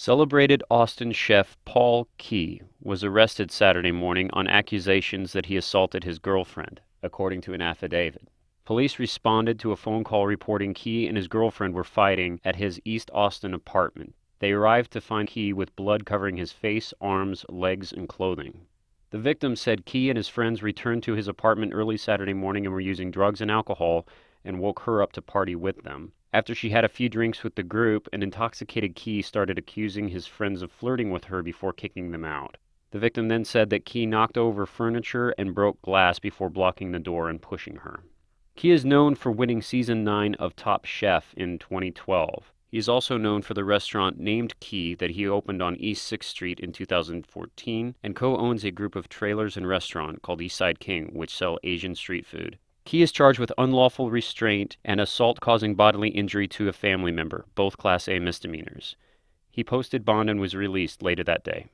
Celebrated Austin chef Paul Key was arrested Saturday morning on accusations that he assaulted his girlfriend, according to an affidavit. Police responded to a phone call reporting Key and his girlfriend were fighting at his East Austin apartment. They arrived to find Key with blood covering his face, arms, legs, and clothing. The victim said Key and his friends returned to his apartment early Saturday morning and were using drugs and alcohol and woke her up to party with them. After she had a few drinks with the group, an intoxicated Key started accusing his friends of flirting with her before kicking them out. The victim then said that Key knocked over furniture and broke glass before blocking the door and pushing her. Key is known for winning season 9 of Top Chef in 2012. He is also known for the restaurant named Key that he opened on East 6th Street in 2014 and co owns a group of trailers and restaurant called Eastside King, which sell Asian street food. He is charged with unlawful restraint and assault causing bodily injury to a family member, both Class A misdemeanors. He posted bond and was released later that day.